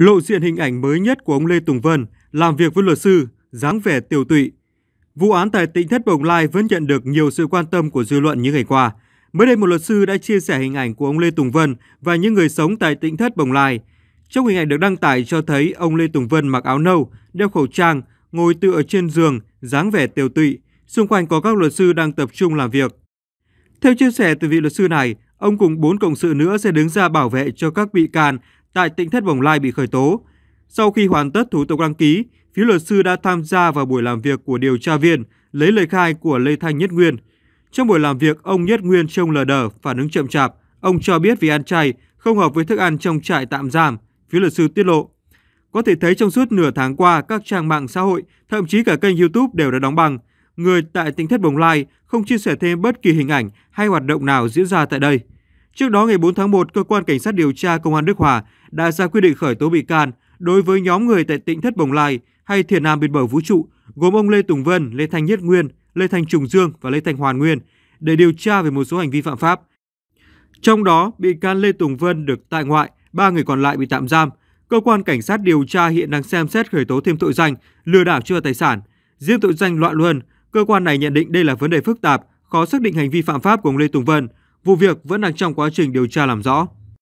lộ diện hình ảnh mới nhất của ông Lê Tùng Vân làm việc với luật sư, dáng vẻ tiêu tụy. Vụ án tại tỉnh Thất Bồng Lai vẫn nhận được nhiều sự quan tâm của dư luận những ngày qua. Mới đây một luật sư đã chia sẻ hình ảnh của ông Lê Tùng Vân và những người sống tại tỉnh Thất Bồng Lai. Trong hình ảnh được đăng tải cho thấy ông Lê Tùng Vân mặc áo nâu, đeo khẩu trang, ngồi tựa trên giường, dáng vẻ tiêu tụy. Xung quanh có các luật sư đang tập trung làm việc. Theo chia sẻ từ vị luật sư này, ông cùng bốn cộng sự nữa sẽ đứng ra bảo vệ cho các bị can tại tỉnh Thất Bồng Lai bị khởi tố. Sau khi hoàn tất thủ tục đăng ký, phía luật sư đã tham gia vào buổi làm việc của điều tra viên, lấy lời khai của Lê Thanh Nhất Nguyên. Trong buổi làm việc, ông Nhất Nguyên trông lờ đờ, phản ứng chậm chạp. Ông cho biết vì ăn chay, không hợp với thức ăn trong trại tạm giam, phía luật sư tiết lộ. Có thể thấy trong suốt nửa tháng qua, các trang mạng xã hội, thậm chí cả kênh YouTube đều đã đóng băng. Người tại tỉnh Thất Bồng Lai không chia sẻ thêm bất kỳ hình ảnh hay hoạt động nào diễn ra tại đây. Trước đó ngày 4 tháng 1, cơ quan cảnh sát điều tra công an Đức Hòa đã ra quyết định khởi tố bị can đối với nhóm người tại tỉnh Thất Bồng Lai hay Thiền Nam biên bờ vũ trụ gồm ông Lê Tùng Vân, Lê Thanh Nhất Nguyên, Lê Thanh Trùng Dương và Lê Thanh Hoàn Nguyên để điều tra về một số hành vi phạm pháp. Trong đó, bị can Lê Tùng Vân được tại ngoại, ba người còn lại bị tạm giam. Cơ quan cảnh sát điều tra hiện đang xem xét khởi tố thêm tội danh lừa đảo chiếm đoạt tài sản. Riêng tội danh loạn luân, cơ quan này nhận định đây là vấn đề phức tạp, khó xác định hành vi phạm pháp của ông Lê Tùng Vân – Vụ việc vẫn đang trong quá trình điều tra làm rõ.